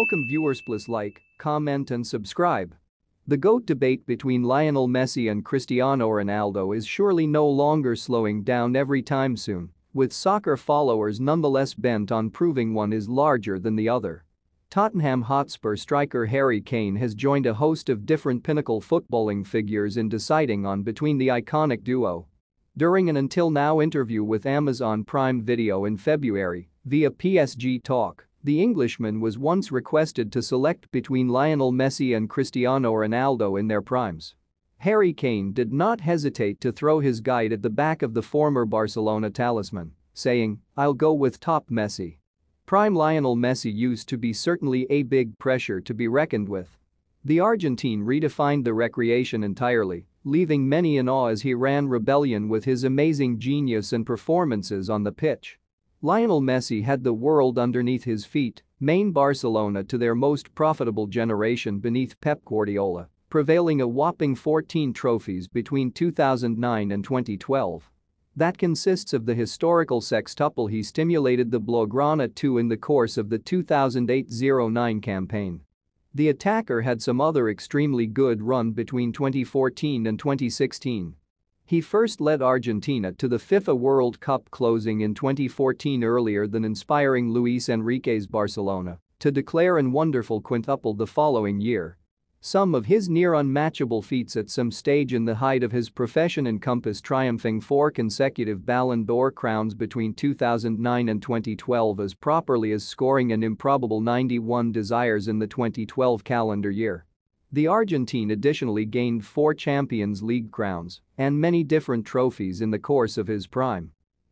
Welcome viewers please like, comment and subscribe. The GOAT debate between Lionel Messi and Cristiano Ronaldo is surely no longer slowing down every time soon, with soccer followers nonetheless bent on proving one is larger than the other. Tottenham Hotspur striker Harry Kane has joined a host of different pinnacle footballing figures in deciding on between the iconic duo. During an until now interview with Amazon Prime Video in February, via PSG Talk, the Englishman was once requested to select between Lionel Messi and Cristiano Ronaldo in their primes. Harry Kane did not hesitate to throw his guide at the back of the former Barcelona talisman, saying, I'll go with top Messi. Prime Lionel Messi used to be certainly a big pressure to be reckoned with. The Argentine redefined the recreation entirely, leaving many in awe as he ran rebellion with his amazing genius and performances on the pitch. Lionel Messi had the world underneath his feet, main Barcelona to their most profitable generation beneath Pep Guardiola, prevailing a whopping 14 trophies between 2009 and 2012. That consists of the historical sextuple he stimulated the Blaugrana to in the course of the 2008-09 campaign. The attacker had some other extremely good run between 2014 and 2016. He first led Argentina to the FIFA World Cup closing in 2014 earlier than inspiring Luis Enrique's Barcelona to declare in wonderful quintuple the following year. Some of his near unmatchable feats at some stage in the height of his profession encompass triumphing four consecutive Ballon d'Or crowns between 2009 and 2012 as properly as scoring an improbable 91 desires in the 2012 calendar year. The Argentine additionally gained four Champions League crowns and many different trophies in the course of his prime.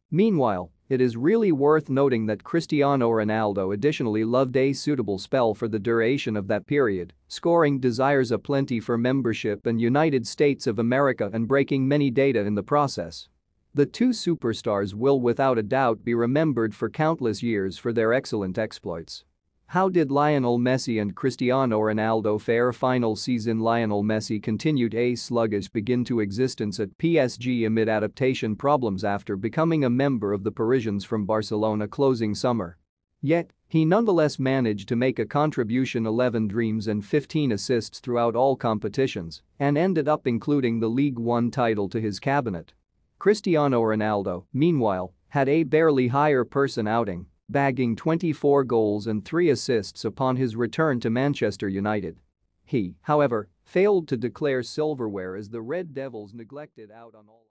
Meanwhile, it is really worth noting that Cristiano Ronaldo additionally loved a suitable spell for the duration of that period, scoring desires aplenty for membership in United States of America and breaking many data in the process. The two superstars will without a doubt be remembered for countless years for their excellent exploits. How did Lionel Messi and Cristiano Ronaldo fare final season Lionel Messi continued a sluggish begin to existence at PSG amid adaptation problems after becoming a member of the Parisians from Barcelona closing summer. Yet, he nonetheless managed to make a contribution 11 dreams and 15 assists throughout all competitions and ended up including the League One title to his cabinet. Cristiano Ronaldo, meanwhile, had a barely higher person outing bagging 24 goals and 3 assists upon his return to Manchester United. He, however, failed to declare silverware as the Red Devils neglected out on all